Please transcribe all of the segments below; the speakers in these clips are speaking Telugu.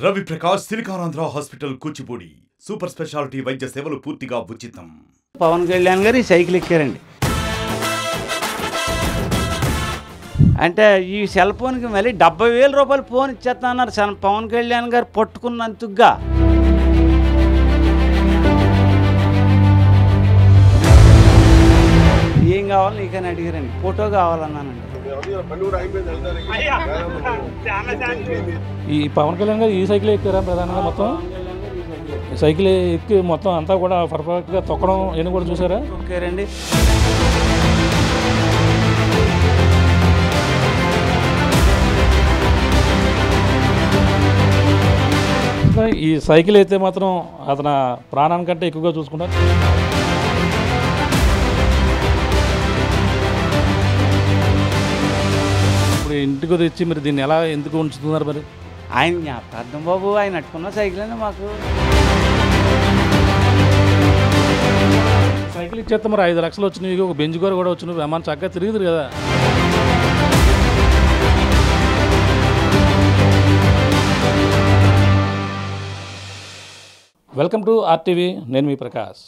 Ravi Prakash SiliconAndhra hospital Kuchipudi super speciality వైద్య సేవలు పూర్తిగా ఉచితం పవన్ కళ్యాణ్ గారు సైకిల్ ఎక్కారండి అంటే ఈ సెల్ ఫోన్కి మళ్ళీ డెబ్బై వేల రూపాయలు ఫోన్ ఇచ్చేస్తానన్నారు పవన్ కళ్యాణ్ గారు పట్టుకున్నంతగా ఏం కావాలి నీకని అడిగారండి ఫోటో కావాలన్నానండి ఈ పవన్ కళ్యాణ్ గారు ఈ సైకిల్ ఎక్కారా ప్రధానంగా మొత్తం సైకిల్ ఎక్కి మొత్తం అంతా కూడా పర్ఫెక్ట్గా తొక్కడం ఇవన్నీ కూడా చూసారా ఓకే రండి ఈ సైకిల్ అయితే మాత్రం అతను ప్రాణానికంటే ఎక్కువగా చూసుకుంటారు వ్యక్తిగత ఇచ్చి మీరు దీన్ని ఎలా ఎందుకు ఉంచుతున్నారు మరి ఆయన జ్ఞాపకార్థం బాబు ఆయన అట్టుకున్న సైకిల్ అని మాకు సైకిల్ ఇచ్చేస్తే మరి ఐదు లక్షలు వచ్చినవి ఒక బెంజ్ గారు కూడా వచ్చినవి మన చక్కగా తిరిగిదురు కదా వెల్కమ్ టు ఆర్టీవీ నేను మీ ప్రకాష్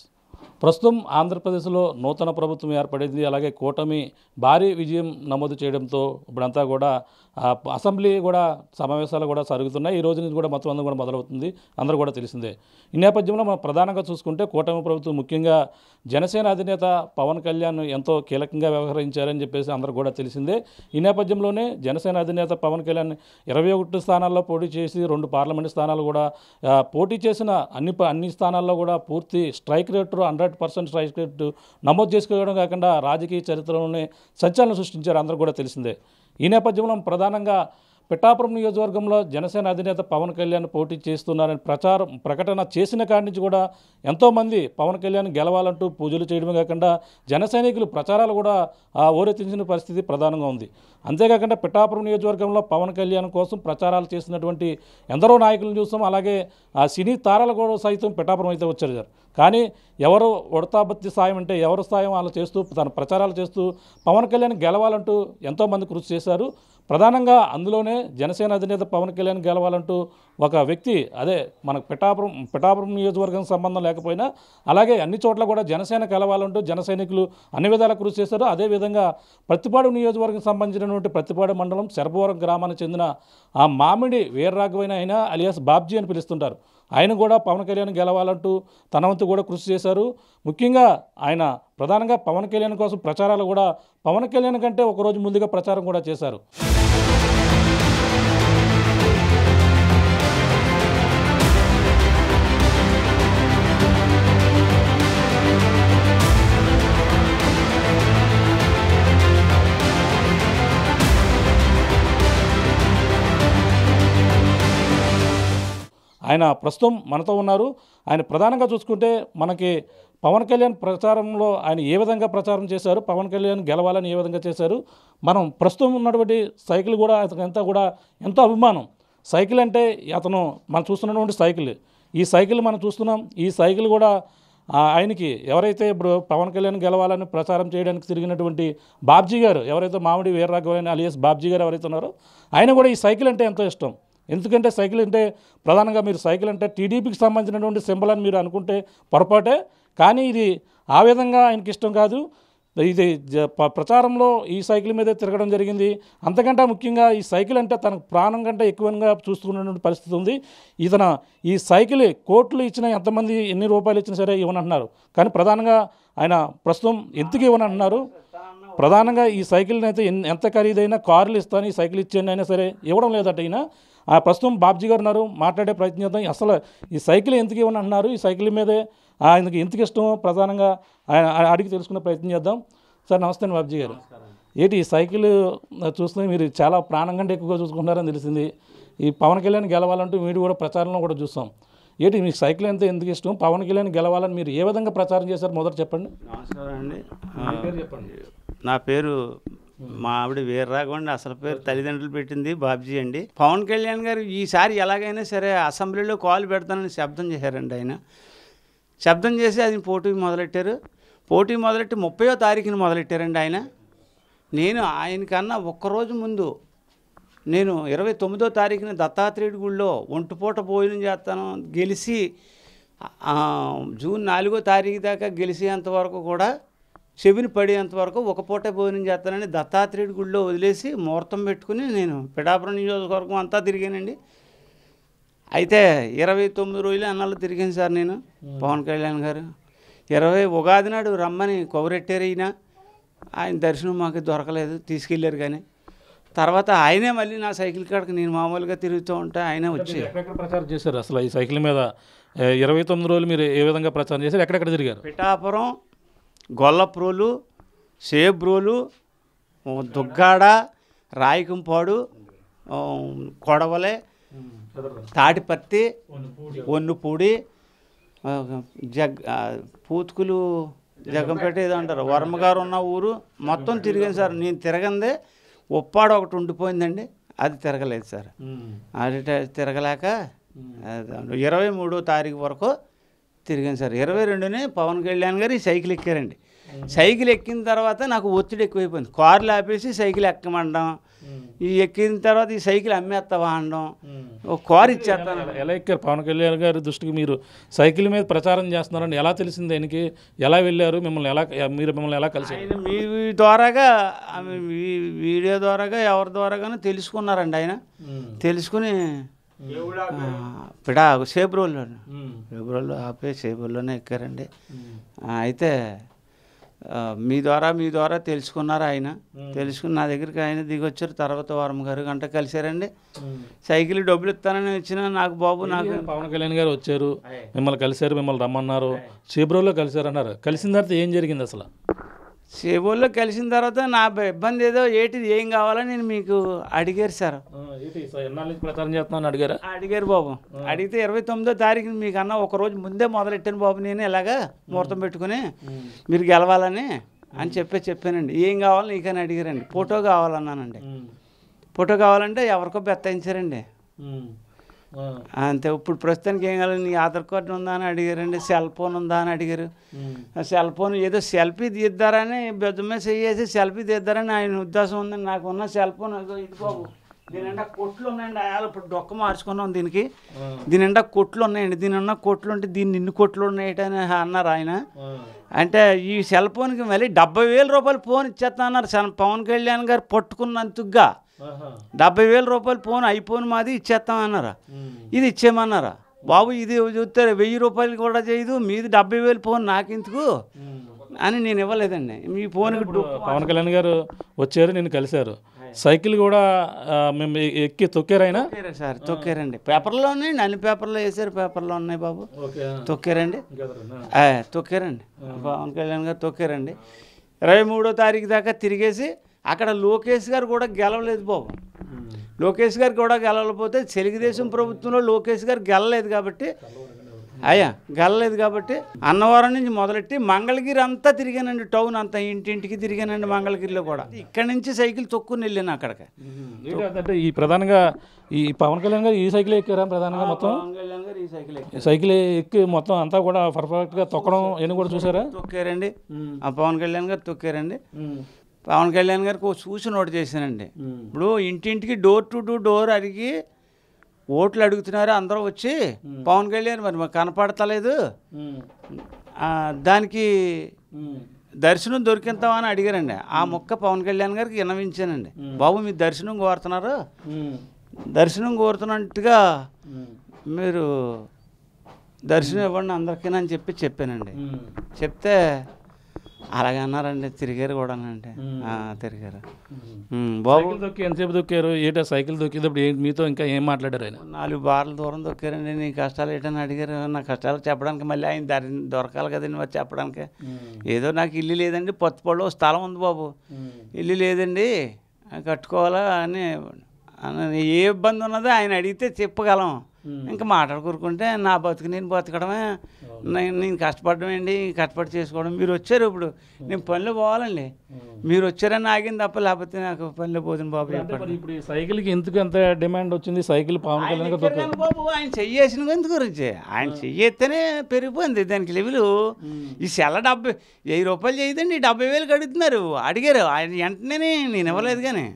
ప్రస్తుతం ఆంధ్రప్రదేశ్లో నూతన ప్రభుత్వం ఏర్పడింది అలాగే కూటమి భారీ విజయం నమోదు చేయడంతో ఇప్పుడంతా కూడా అసెంబ్లీ కూడా సమావేశాలు కూడా జరుగుతున్నాయి ఈ రోజు నుంచి కూడా మొత్తం అందరూ కూడా మొదలవుతుంది అందరూ కూడా తెలిసిందే ఈ నేపథ్యంలో మనం ప్రధానంగా చూసుకుంటే కూటమి ప్రభుత్వం ముఖ్యంగా జనసేన అధినేత పవన్ కళ్యాణ్ ఎంతో కీలకంగా వ్యవహరించారని చెప్పేసి అందరూ కూడా తెలిసిందే ఈ నేపథ్యంలోనే జనసేన అధినేత పవన్ కళ్యాణ్ ఇరవై ఒకటి స్థానాల్లో పోటీ చేసి రెండు పార్లమెంట్ స్థానాలు కూడా పోటీ చేసిన అన్ని అన్ని స్థానాల్లో కూడా పూర్తి strike rate hundred percent strike rate నమోదు చేసుకోవడం కాకుండా రాజకీయ చరిత్రలోనే సంచలనం సృష్టించారు అందరూ కూడా తెలిసిందే ఈ నేపథ్యంలో ప్రధానంగా పిఠాపురం నియోజకవర్గంలో జనసేన అధినేత పవన్ కళ్యాణ్ పోటీ చేస్తున్నారని ప్రచారం ప్రకటన చేసిన కాడి నుంచి కూడా ఎంతోమంది పవన్ కళ్యాణ్ గెలవాలంటూ పూజలు చేయడమే కాకుండా జనసైనికులు ప్రచారాలు కూడా ఓరెత్తించిన పరిస్థితి ప్రధానంగా ఉంది అంతేకాకుండా పిఠాపురం నియోజకవర్గంలో పవన్ కళ్యాణ్ కోసం ప్రచారాలు చేసినటువంటి ఎందరో నాయకులను చూస్తాం అలాగే ఆ సినీ తారాలు కూడా సైతం పిఠాపురం అయితే వచ్చారు కానీ ఎవరు ఉడతాబత్తి సాయం అంటే ఎవరు సాయం వాళ్ళు చేస్తూ తన ప్రచారాలు చేస్తూ పవన్ కళ్యాణ్ గెలవాలంటూ ఎంతోమంది కృషి చేశారు ప్రధానంగా అందులోనే జనసేన అధినేత పవన్ కళ్యాణ్ గెలవాలంటూ ఒక వ్యక్తి అదే మనకు పిఠాపురం పిఠాపురం నియోజకవర్గం సంబంధం లేకపోయినా అలాగే అన్ని చోట్ల కూడా జనసేన గెలవాలంటూ జన సైనికులు అన్ని విధాల కృషి చేశారు అదేవిధంగా ప్రతిపాడు నియోజకవర్గం సంబంధించినటువంటి ప్రతిపాడు మండలం శరపవరం గ్రామానికి చెందిన ఆ మామిడి వీరరాఘవైన అయినా అలియాస్ బాబ్జీ అని పిలుస్తుంటారు ఆయన కూడా పవన్ కళ్యాణ్ గెలవాలంటూ తన వంతు కూడా కృషి చేశారు ముఖ్యంగా ఆయన ప్రధానంగా పవన్ కళ్యాణ్ కోసం ప్రచారాలు కూడా పవన్ కళ్యాణ్ కంటే ఒకరోజు ముందుగా ప్రచారం కూడా చేశారు ఆయన ప్రస్తుతం మనతో ఉన్నారు ఆయన ప్రధానంగా చూసుకుంటే మనకి పవన్ కళ్యాణ్ ప్రచారంలో ఆయన ఏ విధంగా ప్రచారం చేశారు పవన్ కళ్యాణ్ గెలవాలని ఏ విధంగా చేశారు మనం ప్రస్తుతం ఉన్నటువంటి సైకిల్ కూడా అతనంతా కూడా ఎంతో అభిమానం సైకిల్ అంటే అతను మనం చూస్తున్నటువంటి సైకిల్ ఈ సైకిల్ మనం చూస్తున్నాం ఈ సైకిల్ కూడా ఆయనకి ఎవరైతే ఇప్పుడు పవన్ కళ్యాణ్ గెలవాలని ప్రచారం చేయడానికి తిరిగినటువంటి బాబ్జీ గారు ఎవరైతే మామిడి వీరరాఘవైన అలియస్ బాబ్జీ గారు ఎవరైతే ఉన్నారో ఆయన కూడా ఈ సైకిల్ అంటే ఎంతో ఇష్టం ఎందుకంటే సైకిల్ అంటే ప్రధానంగా మీరు సైకిల్ అంటే టీడీపీకి సంబంధించినటువంటి సింబల్ అని మీరు అనుకుంటే పొరపాటే కానీ ఇది ఆ విధంగా ఆయనకి ఇష్టం కాదు ఇది ప్రచారంలో ఈ సైకిల్ మీదే తిరగడం జరిగింది అంతకంటే ముఖ్యంగా ఈ సైకిల్ అంటే తనకు ప్రాణం కంటే ఎక్కువగా చూసుకున్నటువంటి పరిస్థితి ఉంది ఇతన ఈ సైకిల్ కోట్లు ఇచ్చిన ఎంతమంది ఎన్ని రూపాయలు ఇచ్చినా సరే ఇవ్వనంటున్నారు కానీ ప్రధానంగా ఆయన ప్రస్తుతం ఎందుకు ఇవ్వనంటున్నారు ప్రధానంగా ఈ సైకిల్ని అయితే ఎంత ఖరీదైనా కార్లు ఇస్తాను ఈ సైకిల్ ఇచ్చేయండి అయినా సరే ఇవ్వడం లేదట ఈయన ఆ ప్రస్తుతం బాబ్జీ గారు ఉన్నారు మాట్లాడే ప్రయత్నం చేద్దాం అసలు ఈ సైకిల్ ఎందుకు ఇవ్వని అంటున్నారు ఈ సైకిల్ మీదే ఆయనకి ఎందుకు ఇష్టం ప్రధానంగా ఆయన అడిగి తెలుసుకునే ప్రయత్నం చేద్దాం సార్ నమస్తే అండి బాబ్జీ గారు ఏంటి ఈ సైకిల్ చూస్తే మీరు చాలా ప్రాణం కంటే ఎక్కువగా చూసుకుంటారని తెలిసింది ఈ పవన్ కళ్యాణ్ గెలవాలంటూ మీరు కూడా ప్రచారంలో కూడా చూస్తాం ఏంటి మీకు సైకిల్ అంతా ఎందుకు ఇష్టం పవన్ కళ్యాణ్ గెలవాలని మీరు ఏ విధంగా ప్రచారం చేశారు మొదట చెప్పండి నమస్కారం అండి నా పేరు మా ఆవిడ వీర్రాఘవండి అసలు పేరు తల్లిదండ్రులు పెట్టింది బాబ్జీ అండి పవన్ కళ్యాణ్ గారు ఈసారి ఎలాగైనా సరే అసెంబ్లీలో కాల్ పెడతానని శబ్దం చేశారండి ఆయన శబ్దం చేసి అది పోటీ మొదలెట్టారు పోటీ మొదలెట్టి ముప్పయో తారీఖున మొదలెట్టారండి ఆయన నేను ఆయనకన్నా ఒక్కరోజు ముందు నేను ఇరవై తొమ్మిదో తారీఖున దత్తాత్రేయుడి గుడిలో ఒంటిపూట భోజనం చేస్తాను గెలిచి జూన్ నాలుగో తారీఖు దాకా గెలిచేంతవరకు కూడా చెవిని పడేంత వరకు ఒక పూటే భోజనం చేస్తానని దత్తాత్రేయుడి గుడిలో వదిలేసి ముహూర్తం పెట్టుకుని నేను పిఠాపురం నియోజకవర్గం అంతా తిరిగానండి అయితే ఇరవై తొమ్మిది రోజులు అన్నాళ్ళు తిరిగాను సార్ నేను పవన్ కళ్యాణ్ గారు ఇరవై ఉగాది నాడు రమ్మని కొవరెట్టారు ఈయన ఆయన దర్శనం మాకు దొరకలేదు తీసుకెళ్ళారు కానీ తర్వాత ఆయనే మళ్ళీ నా సైకిల్ కాడకి నేను మామూలుగా తిరుగుతూ ఉంటే ఆయనే వచ్చి ప్రచారం చేశారు అసలు ఈ సైకిల్ మీద ఇరవై తొమ్మిది రోజులు మీరు ఏ విధంగా ప్రచారం చేశారు ఎక్కడెక్కడ తిరిగారు పిఠాపురం గొల్లప్రోలు సేబ్రోలు దుగ్గాడ రాయికంపాడు కొడవలే తాటిపత్తి ఒన్నుపూడి జగ్ పూతుకులు జగంపేట ఏదో అంటారు వర్మగారు ఉన్న ఊరు మొత్తం తిరిగాను సార్ నేను తిరగందే ఉప్పాడు ఒకటి ఉండిపోయిందండి అది తిరగలేదు సార్ అది తిరగలేక ఇరవై మూడో తారీఖు వరకు తిరిగాను సార్ ఇరవై రెండునే పవన్ కళ్యాణ్ గారు ఈ సైకిల్ ఎక్కారండి సైకిల్ ఎక్కిన తర్వాత నాకు ఒత్తిడి ఎక్కువైపోయింది కార్లు ఆపేసి సైకిల్ ఎక్కమండం ఈ ఎక్కిన తర్వాత ఈ సైకిల్ అమ్మేస్తావా అనడం ఒక కార్ ఇచ్చేస్తాను ఎలా ఎక్కారు పవన్ కళ్యాణ్ గారి దృష్టికి మీరు సైకిల్ మీద ప్రచారం చేస్తున్నారని ఎలా తెలిసింది ఆయనకి ఎలా వెళ్ళారు మిమ్మల్ని ఎలా మీరు మిమ్మల్ని ఎలా కలిసి మీ ద్వారాగా వీడియో ద్వారాగా ఎవరి ద్వారాగానో తెలుసుకున్నారండి ఆయన తెలుసుకుని పిడా సేబ్రోల్లో సేబ్రోల్లో ఆపే రోజులోనే ఎక్కారండి అయితే మీ ద్వారా మీ ద్వారా తెలుసుకున్నారు ఆయన తెలుసుకుని నా దగ్గరికి ఆయన దిగొచ్చారు తర్వాత వారం గారు గంట కలిశారండి సైకిల్ డబ్బులు ఇస్తానని వచ్చిన నాకు బాబు నాకు పవన్ కళ్యాణ్ గారు వచ్చారు మిమ్మల్ని కలిశారు మిమ్మల్ని రమ్మన్నారు చేబ్రోలో కలిశారు అన్నారు కలిసిన తర్వాత ఏం జరిగింది అసలు సేవోల్లో కలిసిన తర్వాత నా ఇబ్బంది ఏదో ఏటిది ఏం కావాలో నేను మీకు అడిగారు సార్ అడిగారు అడిగారు బాబు అడిగితే ఇరవై తొమ్మిదో తారీఖున మీకు అన్న ఒక రోజు ముందే మొదలెట్టాను బాబు నేను ఇలాగా ముహూర్తం పెట్టుకుని మీరు గెలవాలని అని చెప్పే చెప్పానండి ఏం కావాలి నీకని అడిగారండి ఫోటో కావాలన్నానండి ఫోటో కావాలంటే ఎవరికో బెత్తాయించారండి అంతే ఇప్పుడు ప్రస్తుతానికి ఏం కాలేదు నీ ఆధార్ కార్డు ఉందా అని అడిగారండి సెల్ ఫోన్ ఉందా అని అడిగారు సెల్ ఫోన్ ఏదో సెల్ఫీ తీద్దారని బెద్దమే చేసి సెల్ఫీ తీద్దారని ఆయన ఉద్దేశం ఉంది నాకు ఉన్న సెల్ ఫోన్ ఇది దీని దీనిండా కొట్లు ఉన్నాయండి అయాలు ఇప్పుడు డొక్క మార్చుకున్నాం దీనికి దీనిండా కొట్లు ఉన్నాయండి దీని ఉన్న కొట్లు ఉంటే దీన్ని ఇన్ని కొట్లు ఉన్నాయని అన్నారు ఆయన అంటే ఈ సెల్ ఫోన్కి మళ్ళీ డెబ్బై వేల రూపాయలు ఫోన్ ఇచ్చేస్తా అన్నారు పవన్ కళ్యాణ్ గారు పట్టుకున్నంతగా డెబ్బై వేల రూపాయలు ఫోన్ ఐఫోన్ మాది ఇచ్చేస్తామన్నారా ఇది ఇచ్చేయమన్నారా బాబు ఇది చూస్తే వెయ్యి రూపాయలు కూడా చేయదు మీది డెబ్బై వేలు ఫోన్ నాకెందుకు అని నేను ఇవ్వలేదండి మీ ఫోన్ పవన్ కళ్యాణ్ గారు వచ్చారు నేను కలిశారు సైకిల్ కూడా మేము ఎక్కి తొక్కారైనా సార్ తొక్కారండి పేపర్లో ఉన్నాయి అన్ని పేపర్లో వేసారు పేపర్లో ఉన్నాయి బాబు తొక్కారండి తొక్కారండి పవన్ కళ్యాణ్ గారు తొక్కారండి ఇరవై మూడో తారీఖు దాకా తిరిగేసి అక్కడ లోకేష్ గారు కూడా గెలవలేదు బాబు లోకేష్ గారు కూడా గెలవలేకపోతే తెలుగుదేశం ప్రభుత్వంలో లోకేష్ గారు గెలలేదు కాబట్టి అయ్యా గెలలేదు కాబట్టి అన్నవరం నుంచి మొదలెట్టి మంగళగిరి అంతా తిరిగానండి టౌన్ అంతా ఇంటింటికి తిరిగానండి మంగళగిరిలో కూడా ఇక్కడ నుంచి సైకిల్ తొక్కుని వెళ్ళాను అక్కడికి అంటే ఈ ప్రధానంగా ఈ పవన్ కళ్యాణ్ గారు ఈ సైకిల్ ఎక్కారా ప్రధానంగా మొత్తం గారు ఈ సైకిల్ ఎక్కి మొత్తం అంతా కూడా పర్ఫెక్ట్గా తొక్కడం ఇవన్నీ కూడా చూసారా తొక్కారండి ఆ పవన్ కళ్యాణ్ గారు తొక్కారండి పవన్ కళ్యాణ్ గారికి సూచన నోటు చేశానండి ఇప్పుడు ఇంటింటికి డోర్ టు డోర్ డోర్ అడిగి ఓట్లు అడుగుతున్నారు అందరూ వచ్చి పవన్ కళ్యాణ్ మరి మాకు కనపడతలేదు దానికి దర్శనం దొరికింతావా అని అడిగారండి ఆ మొక్క పవన్ కళ్యాణ్ గారికి వినవించానండి బాబు మీ దర్శనం కోరుతున్నారు దర్శనం కోరుతున్నట్టుగా మీరు దర్శనం ఇవ్వండి అందరికీ అని చెప్పి చెప్పానండి చెప్తే అలాగే అన్నారండి తిరిగారు అంటే తిరిగారు బాబు దొక్కి ఎంతసేపు దొక్కారు ఏటా సైకిల్ దొక్కేటప్పుడు మీతో ఇంకా ఏం మాట్లాడారు ఆయన నాలుగు బార్ల దూరం దొక్కారండి నీ కష్టాలు ఏటని అడిగారు నా కష్టాలు చెప్పడానికి మళ్ళీ ఆయన దారి దొరకాలి కదండి మరి చెప్పడానికి ఏదో నాకు ఇల్లు లేదండి పొత్తుపళ్ళు స్థలం ఉంది బాబు ఇల్లు లేదండి కట్టుకోవాలా అని ఏ ఇబ్బంది ఉన్నదో ఆయన అడిగితే చెప్పగలం ఇంకా మాటలు నా బతుకు నేను బతకడమే నేను కష్టపడడం అండి కష్టపడి చేసుకోవడం మీరు వచ్చారు ఇప్పుడు నేను పనులు పోవాలండి మీరు వచ్చారని ఆగింది తప్ప లేకపోతే నాకు పనిలో పోతుంది బాబు ఇప్పుడు సైకిల్కి ఎందుకు ఎంత డిమాండ్ వచ్చింది సైకిల్ పవన్ కళ్యాణ్ బాబు ఆయన చెయ్యేసిన ఎందుకు గురించి ఆయన చెయ్యేస్తేనే పెరిగిపోయింది దానికి లెవెలు ఈ సెల డెబ్బై వెయ్యి రూపాయలు చేయదండి డెబ్బై వేలు కడుగుతున్నారు అడిగారు ఆయన వెంటనే నేను ఇవ్వలేదు కానీ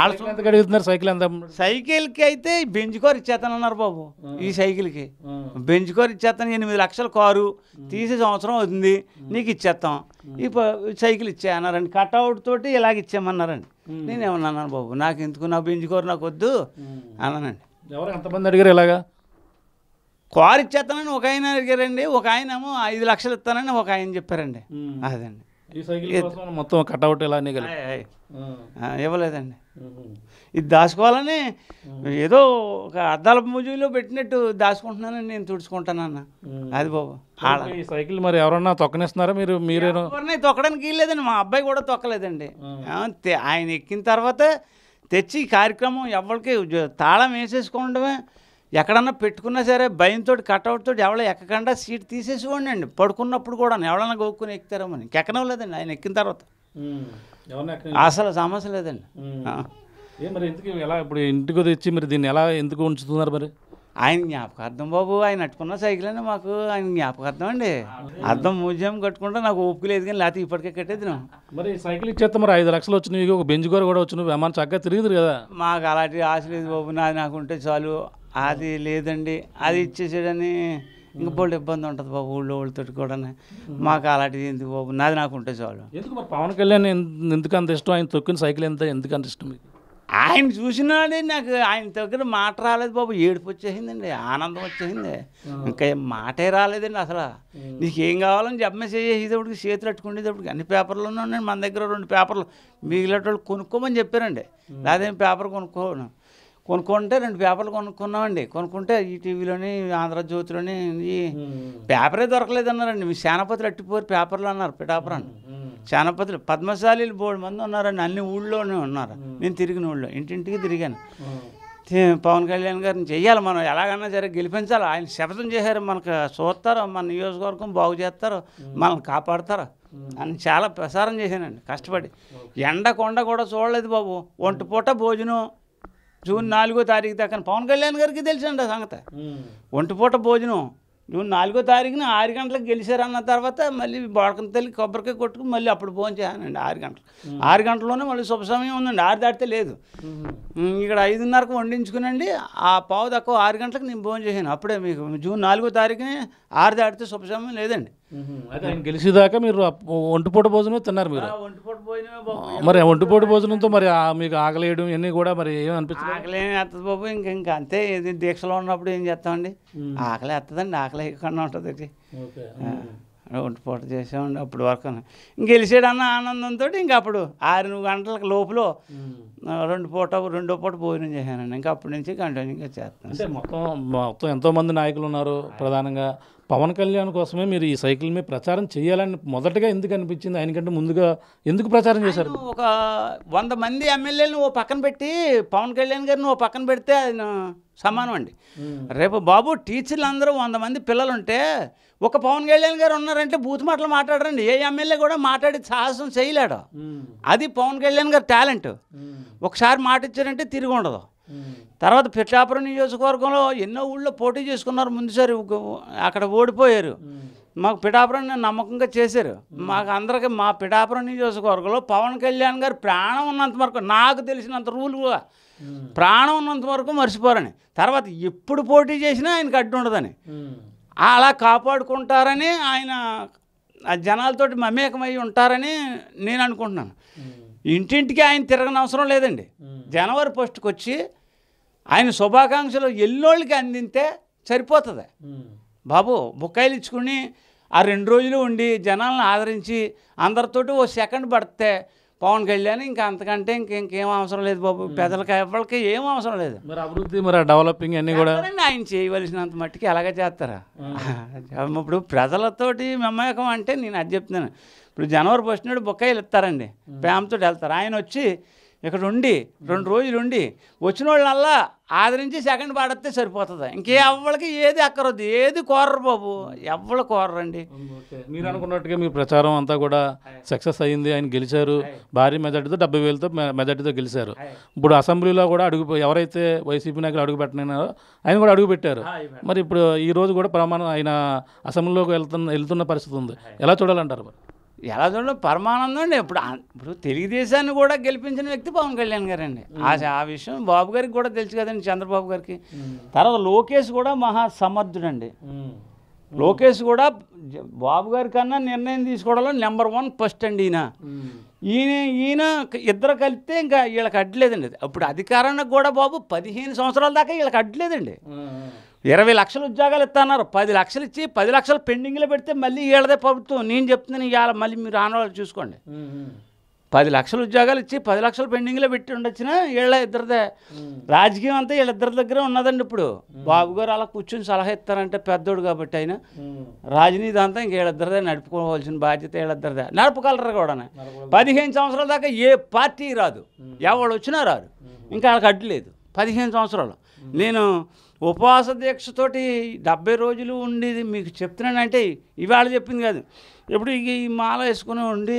ఆడసొంతకు అడుగుతున్నారు సైకిల్ కి సైకిల్కి అయితే బెంజ్ కారు ఇచ్చేస్తాను అన్నారు బాబు ఈ సైకిల్కి కి కారు ఇచ్చేస్తాను ఎనిమిది లక్షల కారు తీసే సంవత్సరం అవుతుంది నీకు ఇచ్చేస్తాం ఈ సైకిల్ ఇచ్చేయన్నారండి కట్అవుట్ తోటి ఇలాగ ఇచ్చేయమన్నారండి అన్నాను బాబు నాకు ఎందుకు నా బెంజుకోరు కారు నాకు వద్దు అన్నానండి ఎవరు ఎంతమంది అడిగారు ఇలాగా కారు ఇచ్చేస్తానని ఒక ఆయన అడిగారండి ఒక ఆయనేమో ఐదు లక్షలు ఇస్తానని ఒక ఆయన చెప్పారండి అదండి ఈ సైకిల్ మొత్తం కట్అవుట్ ఇలా ఇవ్వలేదండి ఇది దాచుకోవాలని ఏదో ఒక అద్దాల ముజులో పెట్టినట్టు దాచుకుంటున్నానని నేను తుడుచుకుంటానన్న అది బాబు ఈ సైకిల్ మరి ఎవరన్నా తొక్కనిస్తున్నారా మీరు మీరు ఎవరన్నా తొక్కడానికి వీల్లేదండి మా అబ్బాయి కూడా తొక్కలేదండి ఆయన ఎక్కిన తర్వాత తెచ్చి కార్యక్రమం ఎవరికి తాళం వేసేసుకోవడమే ఎక్కడన్నా పెట్టుకున్నా సరే భయంతో కట్అవుట్ తోటి ఎవరో ఎక్కకుండా సీట్ తీసేసి ఉండండి పడుకున్నప్పుడు కూడా ఎవడన్నా గోక్కుని ఎక్కుతారేమని లేదండి ఆయన ఎక్కిన తర్వాత అసలు సమస్య లేదండి ఇప్పుడు ఇంటికి తెచ్చి మరి దీన్ని ఎలా ఎందుకు ఉంచుతున్నారు మరి ఆయన జ్ఞాపకార్థం బాబు ఆయన నట్టుకున్న సైకిల్ అని మాకు ఆయన జ్ఞాపకార్థం అండి అర్థం మ్యూజియం కట్టుకుంటే నాకు ఓపిక లేదు కానీ లేకపోతే ఇప్పటికే కట్టేది మరి సైకిల్ ఇచ్చేస్తా మరి ఐదు లక్షలు వచ్చినవి ఒక బెంచ్ కూడా వచ్చినవి మన చక్కగా తిరిగిదు కదా మాకు అలాంటి ఆశ లేదు బాబు నాది నాకు ఉంటే చాలు అది లేదండి అది ఇచ్చేసాడని ఇంక బోల్డ్ ఇబ్బంది ఉంటుంది బాబు ఊళ్ళో వాళ్ళతో కూడా మాకు అలాంటిది ఎందుకు బాబు నాది నాకు ఉంటే చాలు ఎందుకు మరి పవన్ కళ్యాణ్ ఎందుకు అంత ఇష్టం ఆయన తొక్కిన సైకిల్ ఎంత ఎందుకు అంత ఇష్టం మీకు ఆయన చూసినాడే నాకు ఆయన దగ్గర మాట రాలేదు బాబు ఏడుపు వచ్చేసిందండి ఆనందం వచ్చేసింది ఇంకా మాటే రాలేదండి అసలు నీకు ఏం కావాలని చెప్పమేసి చేతులు అట్టుకునేటప్పటికి అన్ని పేపర్లు ఉన్నాయి మన దగ్గర రెండు పేపర్లు మిగిలేటోళ్ళు కొనుక్కోమని చెప్పారండి లేదా పేపర్ కొనుక్కోను కొనుక్కుంటే రెండు పేపర్లు కొనుక్కున్నామండి కొనుక్కుంటే ఈ టీవీలోని ఆంధ్రజ్యోతిలోని ఈ పేపరే దొరకలేదు అన్నారండి మీ సేనపతులు అట్టిపోరు పేపర్లు అన్నారు పిఠాపురం సేనపతులు పద్మశాలీలు బోర్డు మంది ఉన్నారండి అన్ని ఊళ్ళోనే ఉన్నారు నేను తిరిగిన ఊళ్ళో ఇంటింటికి తిరిగాను పవన్ కళ్యాణ్ గారిని చెయ్యాలి మనం ఎలాగన్నా సరే గెలిపించాలి ఆయన శపథం చేశారు మనకు చూస్తారు మన నియోజకవర్గం బాగు చేస్తారు మనల్ని కాపాడతారు అని చాలా ప్రసారం చేశానండి కష్టపడి ఎండ కొండ కూడా చూడలేదు బాబు ఒంటి పూట భోజనం జూన్ నాలుగో తారీఖు దాకా పవన్ కళ్యాణ్ గారికి తెలిసండి ఆ సంగతి ఒంటిపూట భోజనం జూన్ నాలుగో తారీఖున ఆరు గంటలకు గెలిచారన్న తర్వాత మళ్ళీ బొడకం తల్లి కొబ్బరికాయ కొట్టుకు మళ్ళీ అప్పుడు ఫోన్ చేయాలండి ఆరు గంటలు ఆరు గంటల్లోనే మళ్ళీ శుభ సమయం ఉందండి ఆరు దాటితే లేదు ఇక్కడ ఐదున్నరకు వండించుకునండి ఆ పావు తక్కువ ఆరు గంటలకు నేను ఫోన్ చేశాను అప్పుడే మీకు జూన్ నాలుగో తారీఖునే ఆరు దాటితే శుభ సమయం లేదండి నేను గెలిచేదాకా మీరు ఒంటిపూట భోజనమే తిన్నారు మీరు మరి ఒంటిపూట భోజనంతో మరి మీకు ఆకలేయడం ఇవన్నీ కూడా మరి అనిపిస్తుంది ఆకలేం వేస్తుంది బాబు ఇంక ఇంకా అంతే ఇది దీక్షలో ఉన్నప్పుడు ఏం చేస్తామండి ఆకలి వేస్తుందండి ఆకలి ఎక్కకుండా ఉంటుంది ఒంటిపూట చేసామండి అప్పుడు వరకు గెలిచేడన్న ఆనందంతో ఇంక అప్పుడు ఆరు గంటలకు లోపల రెండు పూట రెండో పూట భోజనం చేశానండి ఇంకా అప్పటి నుంచి కంటిన్యూగా చేస్తాను మొత్తం మొత్తం ఎంతోమంది నాయకులు ఉన్నారు ప్రధానంగా పవన్ కళ్యాణ్ కోసమే మీరు ఈ సైకిల్ మీద ప్రచారం చేయాలని మొదటగా ఎందుకు అనిపించింది ఆయనకంటే ముందుగా ఎందుకు ప్రచారం చేశారు ఒక వంద మంది ఎమ్మెల్యేలను ఓ పక్కన పెట్టి పవన్ కళ్యాణ్ గారిని ఓ పక్కన పెడితే ఆయన సమానం అండి రేపు బాబు టీచర్లు అందరూ వంద మంది పిల్లలు ఉంటే ఒక పవన్ కళ్యాణ్ గారు ఉన్నారంటే బూత్ మాటలు మాట్లాడరండి ఏ ఎమ్మెల్యే కూడా మాట్లాడి సాహసం చేయలేడు అది పవన్ కళ్యాణ్ గారి టాలెంట్ ఒకసారి మాట ఇచ్చారంటే తిరిగి ఉండదు తర్వాత పిఠాపురం నియోజకవర్గంలో ఎన్నో ఊళ్ళో పోటీ చేసుకున్నారు ముందుసారి అక్కడ ఓడిపోయారు మాకు పిఠాపురం నమ్మకంగా చేశారు మాకు అందరికీ మా పిఠాపురం నియోజకవర్గంలో పవన్ కళ్యాణ్ గారు ప్రాణం ఉన్నంత వరకు నాకు తెలిసినంత రూల్ కూడా ప్రాణం ఉన్నంత వరకు మర్చిపోరని తర్వాత ఎప్పుడు పోటీ చేసినా ఆయనకు అడ్డు ఉండదని అలా కాపాడుకుంటారని ఆయన జనాలతోటి మమేకమై ఉంటారని నేను అనుకుంటున్నాను ఇంటింటికి ఆయన తిరగనవసరం లేదండి జనవరి ఫస్ట్కి వచ్చి ఆయన శుభాకాంక్షలు ఎల్లోళ్ళకి అందితే సరిపోతుంది బాబు బుక్కాయిలు ఇచ్చుకుని ఆ రెండు రోజులు ఉండి జనాలను ఆదరించి అందరితోటి ఓ సెకండ్ పడితే పవన్ కళ్యాణ్ ఇంకా అంతకంటే ఇంకేం అవసరం లేదు బాబు పెద్దలకి ఎవరికి ఏం అవసరం లేదు మరి అభివృద్ధి మరి డెవలపింగ్ అన్నీ కూడా ఆయన చేయవలసినంత మట్టికి ఎలాగే చేస్తారా ఇప్పుడు ప్రజలతోటి మెమ్మకం అంటే నేను అది చెప్తున్నాను ఇప్పుడు జనవరి ఫస్ట్ నాడు బొక్కాయిలు ఇస్తారండి ప్రేమతో వెళ్తారు ఆయన వచ్చి ఇక్కడ ఉండి రెండు రోజులు ఉండి వచ్చిన వాళ్ళల్లా ఆదరించి సెకండ్ పాడితే సరిపోతుంది ఇంకే ఎవ్వరికి ఏది అక్కరొద్దు ఏది కోర్రు బాబు ఎవ్వరు కోర్రండి మీరు అనుకున్నట్టుగా మీ ప్రచారం అంతా కూడా సక్సెస్ అయ్యింది ఆయన గెలిచారు భారీ మెజార్టీతో డెబ్బై వేలతో మెజార్టీతో గెలిచారు ఇప్పుడు అసెంబ్లీలో కూడా అడుగు ఎవరైతే వైసీపీ నాయకులు అడుగు పెట్టినారో ఆయన కూడా అడుగు పెట్టారు మరి ఇప్పుడు ఈ రోజు కూడా ప్రమాణం ఆయన అసెంబ్లీలోకి వెళ్తున్న వెళ్తున్న పరిస్థితి ఉంది ఎలా చూడాలంటారు మరి ఎలా చూడడం పరమానందం అండి ఇప్పుడు ఇప్పుడు తెలుగుదేశాన్ని కూడా గెలిపించిన వ్యక్తి పవన్ కళ్యాణ్ గారండి ఆ ఆ విషయం బాబు గారికి కూడా తెలుసు కదండి చంద్రబాబు గారికి తర్వాత లోకేష్ కూడా మహా సమర్థుడండి లోకేష్ కూడా బాబు గారి కన్నా నిర్ణయం తీసుకోవడంలో నెంబర్ వన్ ఫస్ట్ అండి ఈయన ఈయన ఈయన ఇద్దరు కలిపితే ఇంకా వీళ్ళకి అడ్డలేదండి అప్పుడు అధికారానికి కూడా బాబు పదిహేను సంవత్సరాల దాకా వీళ్ళకి అడ్డలేదండి ఇరవై లక్షల ఉద్యోగాలు ఇస్తున్నారు పది లక్షలు ఇచ్చి పది లక్షలు పెండింగ్లో పెడితే మళ్ళీ ఏళ్ళదే ప్రభుత్వం నేను చెప్తున్నాను ఇవాళ మళ్ళీ మీరు ఆనవాళ్ళు చూసుకోండి పది లక్షలు ఉద్యోగాలు ఇచ్చి పది లక్షలు పెండింగ్లో పెట్టి ఉండొచ్చిన వీళ్ళ ఇద్దరిదే రాజకీయం అంతా వీళ్ళిద్దరి దగ్గర ఉన్నదండి ఇప్పుడు బాబు గారు అలా కూర్చొని సలహా ఇస్తారంటే పెద్దోడు కాబట్టి ఆయన రాజనీతి అంతా ఇంక వీళ్ళిద్దరిదే నడుపుకోవాల్సిన బాధ్యత వీళ్ళిద్దరిదే నడపగలరు కూడా పదిహేను సంవత్సరాల దాకా ఏ పార్టీ రాదు ఎవడు వచ్చినా రారు ఇంకా వాళ్ళకి అడ్డు లేదు పదిహేను సంవత్సరాలు నేను ఉపవాస దీక్షతోటి డెబ్బై రోజులు ఉండేది మీకు చెప్తున్నానంటే ఇవాళ చెప్పింది కాదు ఎప్పుడు ఈ మాల వేసుకుని ఉండి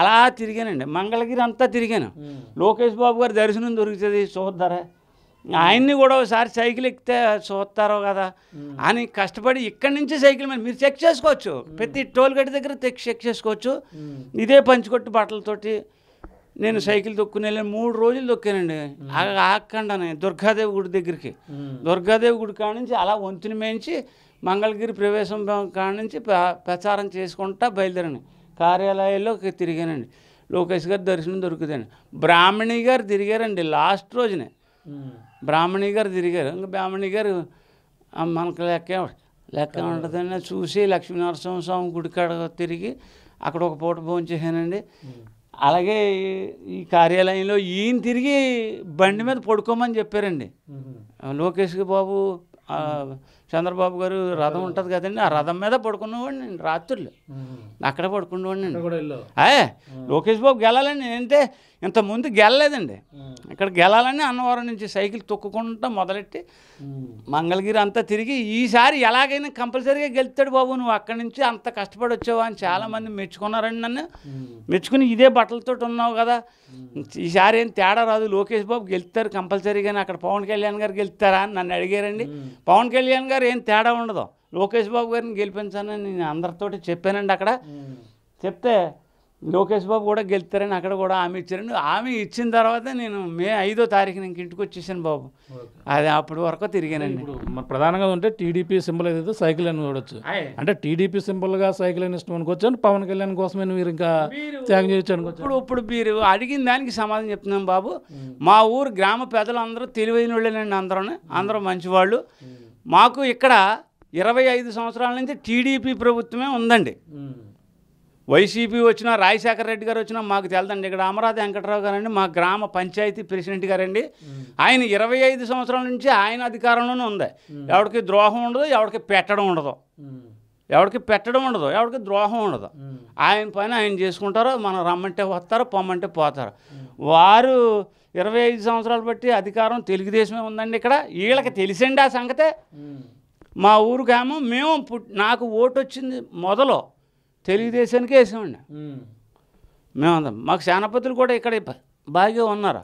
అలా తిరిగానండి మంగళగిరి అంతా తిరిగాను లోకేష్ బాబు గారి దర్శనం దొరుకుతుంది చూద్దారా ఆయన్ని కూడా ఒకసారి సైకిల్ ఎక్కితే చూస్తారో కదా అని కష్టపడి ఇక్కడి నుంచి సైకిల్ మీద మీరు చెక్ చేసుకోవచ్చు ప్రతి టోల్ దగ్గర చెక్ చేసుకోవచ్చు ఇదే పంచుకొట్టు బట్టలతోటి నేను సైకిల్ తొక్కుని వెళ్ళి మూడు రోజులు తొక్కానండి ఆకండా దుర్గాదేవి గుడి దగ్గరికి దుర్గాదేవి గుడి కాడ నుంచి అలా వంతుని మేంచి మంగళగిరి ప్రవేశం కాడ నుంచి ప్రచారం చేసుకుంటా బయలుదేరండి కార్యాలయాల్లో తిరిగానండి లోకేష్ గారి దర్శనం దొరుకుతుందండి బ్రాహ్మణి గారు తిరిగారండి లాస్ట్ రోజునే బ్రాహ్మణి గారు తిరిగారు ఇంకా బ్రాహ్మణి గారు మనకు లెక్క లెక్క ఉంటుందని చూసి లక్ష్మీనరసింహ స్వామి గుడికాడ తిరిగి అక్కడ ఒక పూట భోజనం చేశానండి అలాగే ఈ కార్యాలయంలో ఈయన తిరిగి బండి మీద పడుకోమని చెప్పారండి లోకేష్ బాబు చంద్రబాబు గారు రథం ఉంటుంది కదండి ఆ రథం మీద పడుకున్నవాడిని రాత్రులు అక్కడ పడుకున్నవాడిని అయ్యే లోకేష్ బాబు గెలాలని నేనంటే ఇంత ముందు గెలలేదండి ఇక్కడ గెలాలని అన్నవరం నుంచి సైకిల్ తొక్కుకుంటా మొదలెట్టి మంగళగిరి అంతా తిరిగి ఈసారి ఎలాగైనా కంపల్సరీగా గెలుతాడు బాబు నువ్వు అక్కడి నుంచి అంత కష్టపడి వచ్చావు అని చాలామంది మెచ్చుకున్నారండి నన్ను మెచ్చుకుని ఇదే బట్టలతో ఉన్నావు కదా ఈసారి ఏం తేడా రాదు లోకేష్ బాబు గెలుస్తారు కంపల్సరీగా అక్కడ పవన్ కళ్యాణ్ గారు గెలుస్తారా అని నన్ను అడిగారండి పవన్ కళ్యాణ్ గారు గారు ఏం తేడా ఉండదు లోకేష్ బాబు గారిని గెలిపించానని నేను అందరితోటి చెప్పానండి అక్కడ చెప్తే లోకేష్ బాబు కూడా గెలుతారని అక్కడ కూడా ఆమె ఇచ్చారని ఆమె ఇచ్చిన తర్వాత నేను మే ఐదో తారీఖున ఇంక ఇంటికి వచ్చేసాను బాబు అది అప్పటి వరకు తిరిగానండి ప్రధానంగా ఉంటే టీడీపీ సింబల్ ఏదైతే సైకిల్ అని చూడొచ్చు అంటే టీడీపీ గా సైకిల్ అని ఇష్టం అనుకోవచ్చు పవన్ కళ్యాణ్ కోసమే మీరు ఇంకా త్యాగం చేయొచ్చు అనుకోవచ్చు ఇప్పుడు ఇప్పుడు మీరు అడిగిన దానికి సమాధానం చెప్తున్నాం బాబు మా ఊరు గ్రామ అందరూ తెలివైన వాళ్ళేనండి అందరూ అందరూ మంచివాళ్ళు మాకు ఇక్కడ ఇరవై ఐదు సంవత్సరాల నుంచి టీడీపీ ప్రభుత్వమే ఉందండి వైసీపీ వచ్చినా రాజశేఖర రెడ్డి గారు వచ్చినా మాకు తెలుదండి ఇక్కడ అమరావతి వెంకటరావు గారండి మా గ్రామ పంచాయతీ ప్రెసిడెంట్ గారండి ఆయన ఇరవై ఐదు సంవత్సరాల నుంచి ఆయన అధికారంలోనే ఉంది ఎవరికి ద్రోహం ఉండదు ఎవరికి పెట్టడం ఉండదు ఎవరికి పెట్టడం ఉండదు ఎవరికి ద్రోహం ఉండదు ఆయన పైన ఆయన చేసుకుంటారు మనం రమ్మంటే వస్తారు పొమ్మంటే పోతారు వారు ఇరవై ఐదు సంవత్సరాలు బట్టి అధికారం తెలుగుదేశమే ఉందండి ఇక్కడ వీళ్ళకి తెలిసిండి ఆ సంగతే మా ఊరు గ్రామం మేము నాకు ఓటు వచ్చింది మొదలు తెలుగుదేశానికి వేసామండి మేమందరం మాకు సేనాపతులు కూడా ఇక్కడ బాగా ఉన్నారు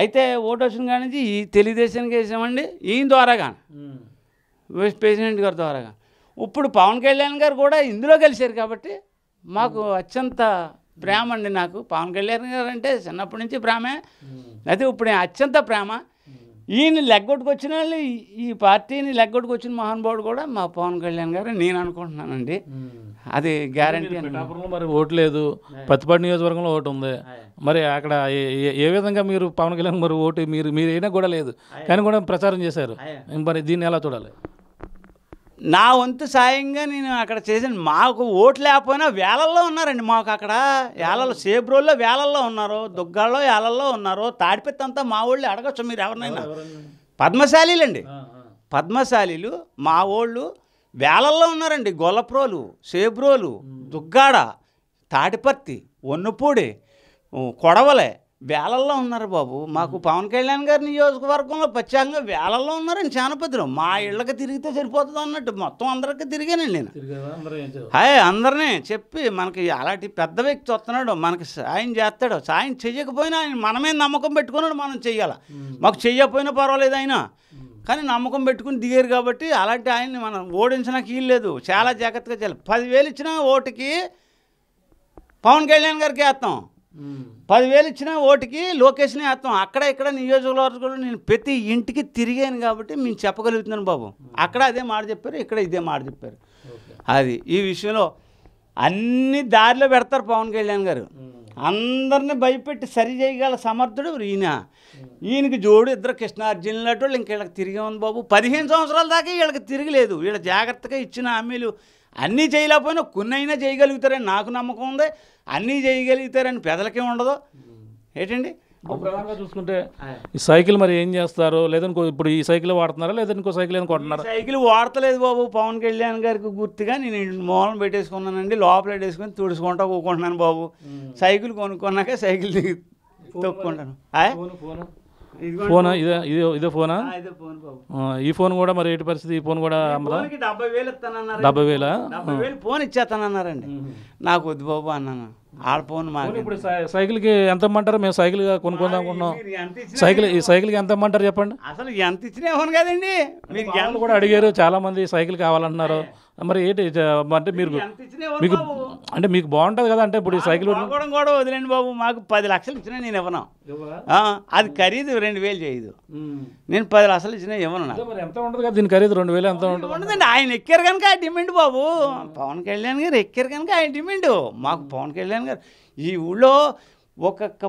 అయితే ఓటు వచ్చిన కానీ ఈ తెలుగుదేశానికి వేసామండి ఈయన ద్వారా కానీ ప్రెసిడెంట్ గారి ద్వారా కానీ ఇప్పుడు పవన్ కళ్యాణ్ గారు కూడా ఇందులో కలిశారు కాబట్టి మాకు అత్యంత ప్రేమ అండి నాకు పవన్ కళ్యాణ్ గారు అంటే చిన్నప్పటి నుంచి ప్రేమే అయితే ఇప్పుడు అత్యంత ప్రేమ ఈయన లెగ్గొట్టుకొచ్చిన వాళ్ళు ఈ పార్టీని లెగ్గొట్టుకొచ్చిన మహానుభావుడు కూడా మా పవన్ కళ్యాణ్ గారు నేను అనుకుంటున్నానండి అది గ్యారంటీ మరి ఓటు లేదు పత్తిపాటి నియోజకవర్గంలో ఓటు ఉంది మరి అక్కడ ఏ విధంగా మీరు పవన్ కళ్యాణ్ మరి ఓటు మీరు మీరు అయినా కూడా లేదు కానీ కూడా ప్రచారం చేశారు మరి దీన్ని ఎలా చూడాలి నా వంతు సాయంగా నేను అక్కడ చేసిన మాకు ఓటు లేకపోయినా వేలల్లో ఉన్నారండి మాకు అక్కడ వేలల్లో సేబ్రోల్లో వేలల్లో ఉన్నారు దుగ్గాల్లో వేలల్లో ఉన్నారు తాడిపెత్తంతా మా ఊళ్ళు అడగచ్చు మీరు ఎవరినైనా పద్మశాలీలండి పద్మశాలీలు మా ఊళ్ళు వేలల్లో ఉన్నారండి గొల్లప్రోలు సేబ్రోలు దుగ్గాడ తాటిపత్తి ఒన్నుపూడి కొడవలే వేలల్లో ఉన్నారు బాబు మాకు పవన్ కళ్యాణ్ గారి నియోజకవర్గంలో ప్రత్యేకంగా వేలల్లో ఉన్నారని జానపదులు మా ఇళ్ళకి తిరిగితే సరిపోతుంది అన్నట్టు మొత్తం అందరికి తిరిగానండి నేను హాయ్ అందరినీ చెప్పి మనకి అలాంటి పెద్ద వ్యక్తి వస్తున్నాడు మనకి సాయం చేస్తాడు సాయం చెయ్యకపోయినా ఆయన మనమే నమ్మకం పెట్టుకున్నాడు మనం చెయ్యాల మాకు చెయ్యకపోయినా పర్వాలేదు ఆయన కానీ నమ్మకం పెట్టుకుని దిగారు కాబట్టి అలాంటి ఆయన్ని మనం ఓడించడానికి లేదు చాలా జాగ్రత్తగా చేయాలి పదివేలు ఇచ్చినా ఓటుకి పవన్ కళ్యాణ్ గారికి వేస్తాం పదివేలు ఇచ్చిన ఓటుకి లోకేష్ని అర్థం అక్కడ ఇక్కడ నియోజకవర్గంలో నేను ప్రతి ఇంటికి తిరిగాను కాబట్టి మేము చెప్పగలుగుతున్నాను బాబు అక్కడ అదే మాట చెప్పారు ఇక్కడ ఇదే మాట చెప్పారు అది ఈ విషయంలో అన్ని దారిలో పెడతారు పవన్ కళ్యాణ్ గారు అందరిని భయపెట్టి సరి చేయగల సమర్థుడు ఈయన ఈయనకి జోడు ఇద్దరు కృష్ణార్జునులు లాంటి వాళ్ళు ఇంక వీళ్ళకి తిరిగి ఉంది బాబు పదిహేను సంవత్సరాల దాకా వీళ్ళకి తిరగలేదు వీళ్ళ జాగ్రత్తగా ఇచ్చిన హామీలు అన్నీ చేయలేకపోయినా కొన్నైనా చేయగలుగుతారని నాకు నమ్మకం ఉంది అన్నీ చేయగలుగుతారని పెదలకే ఉండదు ఏంటండి చూసుకుంటే ఈ సైకిల్ మరి ఏం చేస్తారు లేదనుకో ఇప్పుడు ఈ సైకిల్ వాడుతున్నారా లేదని ఇంకో సైకిల్ ఏమైనా కొంటున్నారా సైకిల్ వాడతలేదు బాబు పవన్ కళ్యాణ్ గారికి గుర్తుగా నేను మూలం పెట్టేసుకున్నానండి లోపల పెట్టేసుకుని తుడుచుకుంటా కూకుంటున్నాను బాబు సైకిల్ కొనుక్కున్నాక సైకిల్ తొక్కుంటాను ఫోన్ ఇదే ఇదే ఇదే ఫోనా ఈ ఫోన్ కూడా మరి ఏంటి పరిస్థితి ఈ ఫోన్ కూడా డెబ్బై వేలు ఇస్తానన్నారు డెబ్బై వేలా డెబ్బై వేలు ఫోన్ ఇచ్చేస్తానన్నారండి నాకు వద్దు బాబు అన్నాను ఆడ ఫోన్ ఇప్పుడు సైకిల్కి ఎంత ఇమ్మంటారు మేము సైకిల్ కొనుక్కుందాం అనుకుంటున్నాం సైకిల్ ఈ సైకిల్కి ఎంత ఇమ్మంటారు చెప్పండి అసలు ఎంత ఇచ్చినా ఫోన్ కదండి మీరు కూడా అడిగారు చాలామంది సైకిల్ కావాలంటున్నారు మరి ఏంటి అంటే మీరు మీకు అంటే మీకు బాగుంటుంది కదా అంటే ఇప్పుడు ఈ సైకిల్ కూడా కూడా వదిలేండి బాబు మాకు పది లక్షలు ఇచ్చినా నేను ఇవ్వను అది ఖరీదు రెండు వేలు చేయదు నేను పది లక్షలు ఇచ్చినా ఇవ్వను ఎంత ఉండదు కదా దీని ఖరీదు రెండు వేలు ఎంత ఉంటుంది ఉండదండి ఆయన ఎక్కారు కనుక ఆ డిమాండ్ బాబు పవన్ కళ్యాణ్ గారు ఎక్కారు కనుక ఆయన డిమాండ్ మాకు పవన్ కళ్యాణ్ గారు ఈ ఊళ్ళో ఒక్కొక్క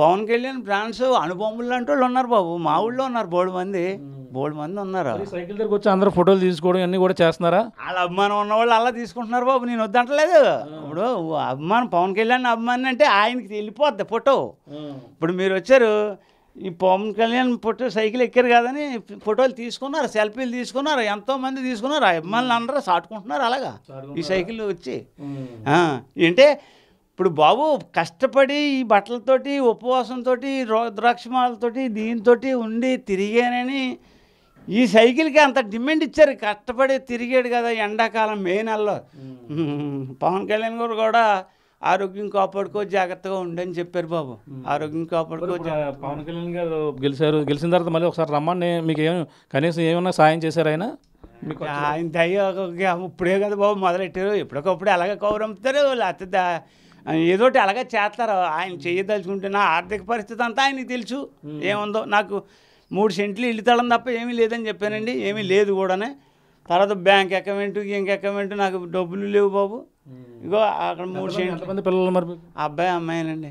పవన్ కళ్యాణ్ ఫ్రాన్స్ అనుభవములు లాంటి వాళ్ళు ఉన్నారు బాబు మా ఊళ్ళో ఉన్నారు బోడు మంది బోడు మంది ఉన్నారు సైకిల్ దగ్గర వచ్చి అందరూ ఫోటోలు తీసుకోవడం అన్నీ కూడా చేస్తున్నారా వాళ్ళ అభిమానం ఉన్న వాళ్ళు అలా తీసుకుంటున్నారు బాబు నేను వద్దంటలేదు ఇప్పుడు అభిమానం పవన్ కళ్యాణ్ అభిమాని అంటే ఆయనకి వెళ్ళిపోద్ది ఫోటో ఇప్పుడు మీరు వచ్చారు ఈ పవన్ కళ్యాణ్ ఫోటో సైకిల్ ఎక్కారు కదని ఫోటోలు తీసుకున్నారు సెల్ఫీలు తీసుకున్నారు ఎంతో మంది తీసుకున్నారు అభిమానులు అందరూ సాటుకుంటున్నారు అలాగా ఈ సైకిల్ వచ్చి అంటే ఇప్పుడు బాబు కష్టపడి ఈ బట్టలతోటి ఉపవాసంతో ద్రాక్షమాలతోటి దీంతో ఉండి తిరిగానని ఈ సైకిల్కి అంత డిమాండ్ ఇచ్చారు కష్టపడి తిరిగాడు కదా ఎండాకాలం మే నెలలో పవన్ కళ్యాణ్ గారు కూడా ఆరోగ్యం కాపాడుకో జాగ్రత్తగా ఉండని చెప్పారు బాబు ఆరోగ్యం కాపాడుకో పవన్ కళ్యాణ్ గారు గెలిచారు గెలిచిన తర్వాత మళ్ళీ ఒకసారి రమ్మని మీకు ఏమి కనీసం ఏమైనా సాయం చేశారు ఆయన ఆయన దయ ఇప్పుడే కదా బాబు మొదలెట్టారు ఎప్పటికప్పుడు అలాగే కౌరంపుతారు లేకపోతే ఏదోటి అలాగే చేస్తారు ఆయన చేయదలుచుకుంటే నా ఆర్థిక పరిస్థితి అంతా ఆయనకి తెలుసు ఏముందో నాకు మూడు సెంట్లు ఇల్లు తలం తప్ప ఏమీ లేదని చెప్పానండి ఏమీ లేదు కూడానే తర్వాత బ్యాంక్ అకౌంట్ ఇంక అకౌంట్ నాకు డబ్బులు లేవు బాబు ఇగో అక్కడ మూడు మంది పిల్లలు మరి అబ్బాయి అమ్మాయినండి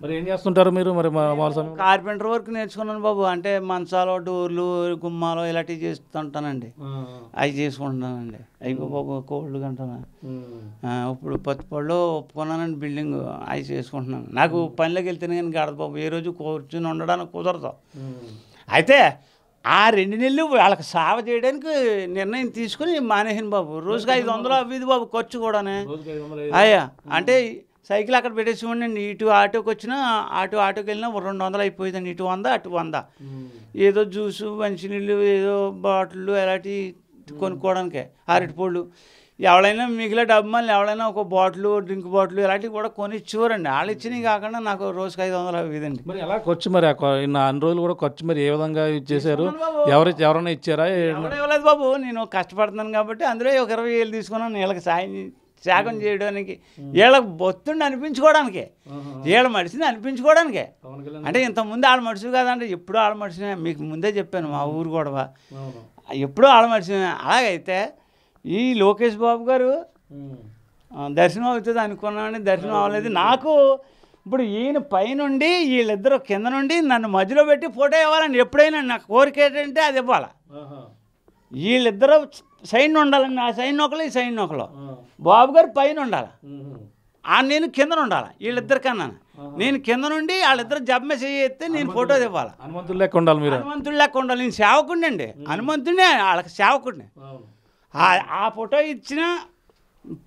మరి ఏం చేస్తుంటారు మీరు మరి కార్పెంటర్ వర్క్ నేర్చుకున్నాను బాబు అంటే మంచాలు డోర్లు గుమ్మాలు ఇలాంటివి చేస్తుంటానండి అవి చేసుకుంటున్నానండి అవి బాబు కోళ్ళు కంటాను ఇప్పుడు పత్తిపళ్ళు ఒప్పుకున్నానండి బిల్డింగ్ అవి చేసుకుంటున్నాను నాకు పనిలోకి వెళ్తేనే కానీ గడదు బాబు ఏ రోజు కూర్చుని ఉండడానికి కుదరదు అయితే ఆ రెండు నెలలు వాళ్ళకి సేవ చేయడానికి నిర్ణయం తీసుకుని మానేసిన బాబు రోజుకి ఐదు వందలు అవ్వదు బాబు ఖర్చు కూడానే అయ్యా అంటే సైకిల్ అక్కడ పెట్టేసి ఉండండి ఇటు ఆటోకి వచ్చినా ఆటో ఆటోకి వెళ్ళినా రెండు వందలు అయిపోయిందండి ఇటు వంద అటు వంద ఏదో జ్యూసు మంచినీళ్ళు ఏదో బాటిళ్ళు ఎలాంటి కొనుక్కోవడానికే అరటిపళ్ళు ఎవడైనా మిగిలిన అభిమానులు ఎవడైనా ఒక బాటిల్ డ్రింక్ బాటిల్ ఇలాంటివి కూడా కొని ఇచ్చేవారండి వాళ్ళు ఇచ్చినవి కాకుండా నాకు రోజుకి ఐదు వందలు ఇదండి మరి ఎలా ఖర్చు మరి అన్ని రోజులు కూడా ఖర్చు మరి ఏ విధంగా ఇచ్చేసారు ఎవరు ఎవరైనా ఇచ్చారా ఇవ్వలేదు బాబు నేను కష్టపడుతున్నాను కాబట్టి అందులో ఒక ఇరవై వేలు తీసుకున్నాను వీళ్ళకి సాయం శాఖం చేయడానికి వీళ్ళకి బొత్తుండి అనిపించుకోవడానికి వీళ్ళ మడిసింది అనిపించుకోవడానికి అంటే ఇంతకుముందు ఆడ మడిసి కాదంటే ఎప్పుడు వాళ్ళ మడిసిన మీకు ముందే చెప్పాను మా ఊరు కూడా ఎప్పుడూ వాళ్ళ మడిసిన అలాగైతే ఈ లోకేష్ బాబు గారు దర్శనం అవుతుంది అనుకున్నామని దర్శనం అవ్వలేదు నాకు ఇప్పుడు ఈయన పైనుండి వీళ్ళిద్దరు కింద నుండి నన్ను మధ్యలో పెట్టి ఫోటో ఇవ్వాలని ఎప్పుడైనా నాకు కోరిక ఏంటంటే అది ఇవ్వాలి వీళ్ళిద్దరు సైన్ ఉండాలండి ఆ సైన్ ఒకరు ఈ సైన్ ఒకరు బాబు గారు పైన ఉండాలి ఆ నేను కింద ఉండాలి వీళ్ళిద్దరు నేను కింద నుండి వాళ్ళిద్దరు జబ్బ చేస్తే నేను ఫోటో ఇవ్వాలి హనుమంతుడు లేకుండా మీరు హనుమంతుడు లేకుండా ఉండాలి నేను సేవకుడిని అండి హనుమంతుడిని వాళ్ళకి సేవకుడిని ఆ ఫోటో ఇచ్చిన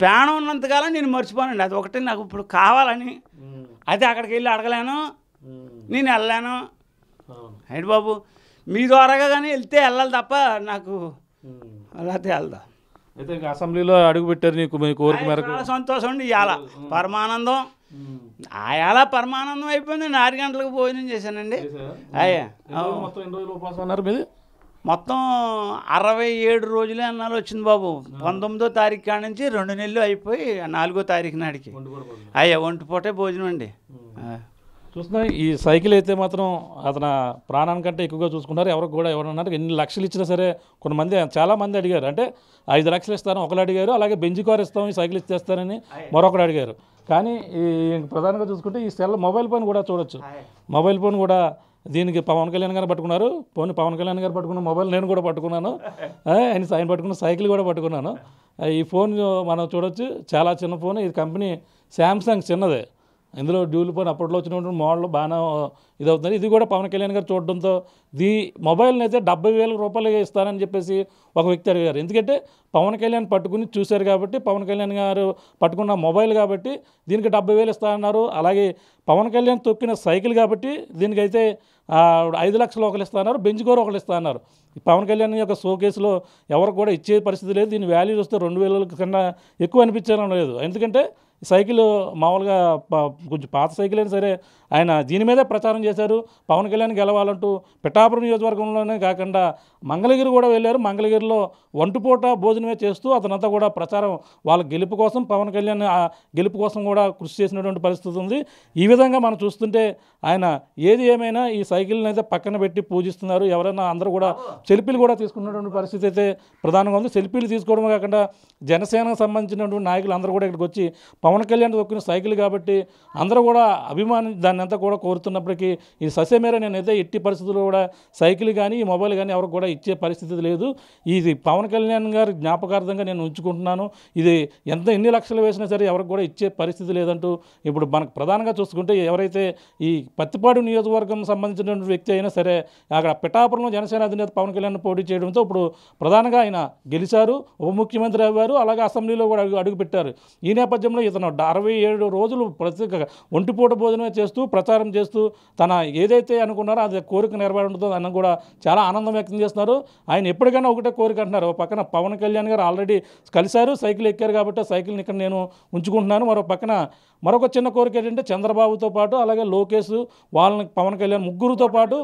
ప్రాణం ఉన్నంతకాలం నేను మర్చిపోనండి అది ఒకటి నాకు ఇప్పుడు కావాలని అయితే అక్కడికి వెళ్ళి అడగలేను నేను వెళ్ళలేను ఏంటి బాబు మీ ద్వారాగా కానీ వెళ్తే వెళ్ళాలి తప్ప నాకు అలాతే వెళ్దా అయితే అసెంబ్లీలో అసెంబ్లీలో అడుగుపెట్టారు నీకు మీ కోరిక మేరకు సంతోషం అండి ఇవాళ పరమానందం ఆయాల పరమానందం అయిపోయింది ఆరు గంటలకు భోజనం చేశానండి అయ్యా మొత్తం ఎన్ని రోజులు ఉపాసం అన్నారు మొత్తం అరవై ఏడు రోజులే అన్నాలు వచ్చింది బాబు పంతొమ్మిదో తారీఖు కాడ నుంచి రెండు నెలలు అయిపోయి నాలుగో తారీఖు నాడికి అయ్యా ఒంటి పూటే భోజనం అండి చూస్తున్నా ఈ సైకిల్ అయితే మాత్రం అతను ప్రాణానికంటే ఎక్కువగా చూసుకున్నారు ఎవరికి కూడా అన్నారు ఎన్ని లక్షలు ఇచ్చినా సరే కొంతమంది చాలామంది అడిగారు అంటే ఐదు లక్షలు ఇస్తాను ఒకరు అడిగారు అలాగే బెంజి కార్ ఇస్తాం ఈ సైకిల్ ఇచ్చేస్తానని మరొకరు అడిగారు కానీ ఈ ప్రధానంగా చూసుకుంటే ఈ సెల్ మొబైల్ ఫోన్ కూడా చూడొచ్చు మొబైల్ ఫోన్ కూడా దీనికి పవన్ కళ్యాణ్ గారు పట్టుకున్నారు పోనీ పవన్ కళ్యాణ్ గారు పట్టుకున్న మొబైల్ నేను కూడా పట్టుకున్నాను ఆయన ఆయన పట్టుకున్న సైకిల్ కూడా పట్టుకున్నాను ఈ ఫోన్ మనం చూడొచ్చు చాలా చిన్న ఫోన్ ఇది కంపెనీ శాంసంగ్ చిన్నదే ఇందులో డ్యూల్ పని అప్పట్లో వచ్చినటువంటి మోడల్ బాగానే అవుతుంది ఇది కూడా పవన్ కళ్యాణ్ గారు చూడడంతో దీ మొబైల్ని అయితే డెబ్బై వేల రూపాయలు ఇస్తానని చెప్పేసి ఒక వ్యక్తి అడిగారు ఎందుకంటే పవన్ కళ్యాణ్ పట్టుకుని చూశారు కాబట్టి పవన్ కళ్యాణ్ గారు పట్టుకున్న మొబైల్ కాబట్టి దీనికి డెబ్బై వేలు ఇస్తానన్నారు అలాగే పవన్ కళ్యాణ్ తొక్కిన సైకిల్ కాబట్టి దీనికైతే ఐదు లక్షలు ఒకరు ఇస్తున్నారు బెంచ్ గోరు ఒకరు ఇస్తున్నారు పవన్ కళ్యాణ్ యొక్క షో కేసులో ఎవరు కూడా ఇచ్చే పరిస్థితి లేదు దీని వాల్యూ చూస్తే రెండు వేల కన్నా ఎక్కువ అనిపించేలా లేదు ఎందుకంటే సైకిల్ మామూలుగా కొంచెం పాత సైకిల్ అయినా సరే ఆయన దీని మీదే ప్రచారం చేశారు పవన్ కళ్యాణ్ గెలవాలంటూ పిఠాపురం నియోజకవర్గంలోనే కాకుండా మంగళగిరి కూడా వెళ్ళారు మంగళగిరిలో ఒంటిపూట భోజనమే చేస్తూ అతనంతా కూడా ప్రచారం వాళ్ళ గెలుపు కోసం పవన్ కళ్యాణ్ గెలుపు కోసం కూడా కృషి చేసినటువంటి పరిస్థితి ఉంది ఈ విధంగా మనం చూస్తుంటే ఆయన ఏది ఏమైనా ఈ సైకిల్ని అయితే పక్కన పెట్టి పూజిస్తున్నారు ఎవరైనా అందరూ కూడా సెల్ఫీలు కూడా తీసుకున్నటువంటి పరిస్థితి అయితే ప్రధానంగా ఉంది సెల్ఫీలు తీసుకోవడమే కాకుండా జనసేనకు సంబంధించినటువంటి నాయకులు అందరూ కూడా ఇక్కడికి వచ్చి పవన్ కళ్యాణ్ తొక్కిన సైకిల్ కాబట్టి అందరూ కూడా అభిమాని దాన్ని అంతా కూడా కోరుతున్నప్పటికీ ఈ ససేమేర నేనైతే ఎట్టి పరిస్థితుల్లో కూడా సైకిల్ కానీ ఈ మొబైల్ కానీ ఎవరికి కూడా ఇచ్చే పరిస్థితి లేదు ఇది పవన్ కళ్యాణ్ గారి జ్ఞాపకార్థంగా నేను ఉంచుకుంటున్నాను ఇది ఎంత ఎన్ని లక్షలు వేసినా సరే ఎవరికి కూడా ఇచ్చే పరిస్థితి లేదంటూ ఇప్పుడు మనకు ప్రధానంగా చూసుకుంటే ఎవరైతే ఈ పత్తిపాడు నియోజకవర్గం సంబంధించినటువంటి వ్యక్తి అయినా సరే అక్కడ పిఠాపురంలో జనసేన అధినేత పవన్ కళ్యాణ్ పోటీ చేయడంతో ఇప్పుడు ప్రధానంగా ఆయన గెలిచారు ఉప ముఖ్యమంత్రి అయ్యారు అలాగే అసెంబ్లీలో కూడా అడుగు పెట్టారు ఈ నేపథ్యంలో అతను అరవై ఏడు రోజులు ప్రతి ఒంటిపూట భోజనమే చేస్తూ ప్రచారం చేస్తూ తన ఏదైతే అనుకున్నారో అది కోరిక నెరవేరుతుందో అని కూడా చాలా ఆనందం వ్యక్తం చేస్తున్నారు ఆయన ఎప్పటికైనా ఒకటే కోరిక అంటున్నారు పక్కన పవన్ కళ్యాణ్ గారు ఆల్రెడీ కలిశారు సైకిల్ ఎక్కారు కాబట్టి సైకిల్ని ఇక్కడ నేను ఉంచుకుంటున్నాను మరో పక్కన మరొక చిన్న కోరిక ఏంటంటే చంద్రబాబుతో పాటు అలాగే లోకేష్ వాళ్ళని పవన్ కళ్యాణ్ ముగ్గురుతో పాటు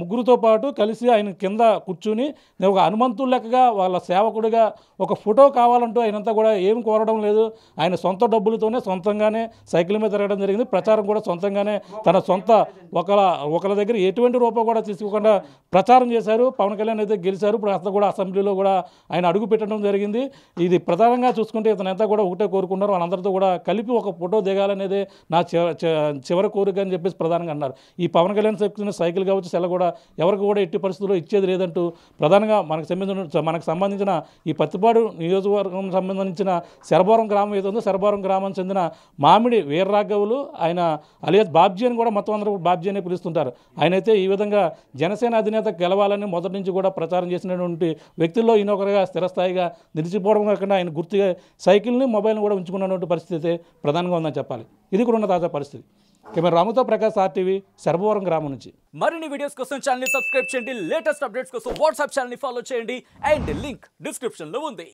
ముగ్గురుతో పాటు కలిసి ఆయన కింద కూర్చుని ఒక హనుమంతుడు లెక్కగా వాళ్ళ సేవకుడిగా ఒక ఫోటో కావాలంటూ ఆయనంతా కూడా ఏం కోరడం లేదు ఆయన సొంత డబ్బులతోనే సొంతంగానే సైకిల్ మీద తిరగడం జరిగింది ప్రచారం కూడా సొంతంగానే తన సొంత ఒకళ్ళ ఒకళ్ళ దగ్గర ఎటువంటి రూపం కూడా తీసుకోకుండా ప్రచారం చేశారు పవన్ కళ్యాణ్ అయితే గెలిచారు ఇప్పుడు కూడా అసెంబ్లీలో కూడా ఆయన అడుగు పెట్టడం జరిగింది ఇది ప్రధానంగా చూసుకుంటే ఇతను ఎంత కూడా ఒకటే కోరుకున్నారు వాళ్ళందరితో కూడా కలిపి వ్యక్తికి ఒక ఫోటో దిగాలనేదే నా చివరి కోరిక అని చెప్పేసి ప్రధానంగా అన్నారు ఈ పవన్ కళ్యాణ్ చెప్తున్న సైకిల్ కావచ్చు సెల కూడా ఎవరికి కూడా ఎట్టి పరిస్థితుల్లో ఇచ్చేది లేదంటూ ప్రధానంగా మనకు సంబంధించిన మనకు సంబంధించిన ఈ పత్తిపాడు నియోజకవర్గం సంబంధించిన శరభారం గ్రామం ఏదో శరభారం గ్రామం చెందిన మామిడి వీర్రాఘవులు ఆయన అలియాస్ బాబ్జీ అని కూడా మొత్తం అందరూ బాబ్జీ అని పిలుస్తుంటారు ఆయనైతే ఈ విధంగా జనసేన అధినేత గెలవాలని మొదటి నుంచి కూడా ప్రచారం చేసినటువంటి వ్యక్తుల్లో ఈయన స్థిరస్థాయిగా నిలిచిపోవడం కాకుండా ఆయన గుర్తుగా సైకిల్ని మొబైల్ని కూడా ఉంచుకున్నటువంటి పరిస్థితి ప్రధానంగా ఉందని చెప్పాలి ఇది కూడా ఉన్న తాజా పరిస్థితి కెమెరా రాముతో ప్రకాశ్ ఆర్టీవీ శర్భవరం గ్రామం నుంచి మరిన్ని వీడియోస్ కోసం ఛానల్ సబ్స్క్రైబ్ చేయండి లేటెస్ట్ అప్డేట్స్ కోసం వాట్సాప్ ఛానల్ ఫాలో చేయండి అండ్ లింక్ డిస్క్రిప్షన్లో ఉంది